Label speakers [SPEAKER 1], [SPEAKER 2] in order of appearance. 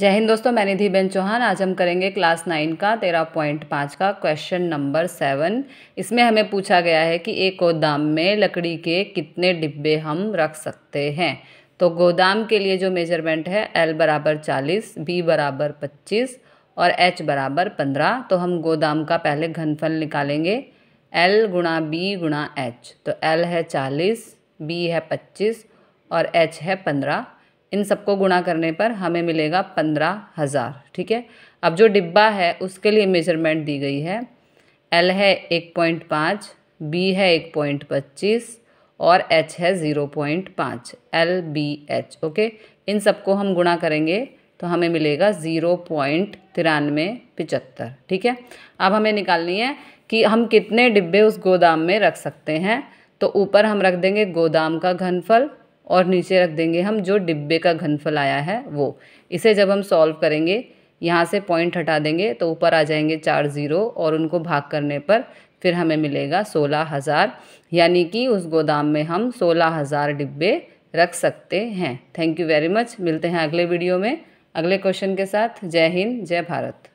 [SPEAKER 1] जय हिंद दोस्तों मैं निधि बेन चौहान आज हम करेंगे क्लास नाइन का तेरह पॉइंट पाँच का क्वेश्चन नंबर सेवन इसमें हमें पूछा गया है कि एक गोदाम में लकड़ी के कितने डिब्बे हम रख सकते हैं तो गोदाम के लिए जो मेजरमेंट है एल बराबर चालीस बी बराबर पच्चीस और एच बराबर पंद्रह तो हम गोदाम का पहले घनफल निकालेंगे एल गुणा बी गुणा एच तो एल है चालीस बी है पच्चीस और एच है पंद्रह इन सबको गुणा करने पर हमें मिलेगा पंद्रह हज़ार ठीक है अब जो डिब्बा है उसके लिए मेजरमेंट दी गई है एल है एक पॉइंट पाँच बी है एक पॉइंट पच्चीस और एच है ज़ीरो पॉइंट पाँच एल बी एच ओके इन सबको हम गुणा करेंगे तो हमें मिलेगा ज़ीरो पॉइंट तिरानवे पिचहत्तर ठीक है अब हमें निकालनी है कि हम कितने डिब्बे उस गोदाम में रख सकते हैं तो ऊपर हम रख देंगे गोदाम का घनफल और नीचे रख देंगे हम जो डिब्बे का घनफल आया है वो इसे जब हम सॉल्व करेंगे यहाँ से पॉइंट हटा देंगे तो ऊपर आ जाएंगे चार ज़ीरो और उनको भाग करने पर फिर हमें मिलेगा सोलह हज़ार यानी कि उस गोदाम में हम सोलह हज़ार डिब्बे रख सकते हैं थैंक यू वेरी मच मिलते हैं अगले वीडियो में अगले क्वेश्चन के साथ जय हिंद जय भारत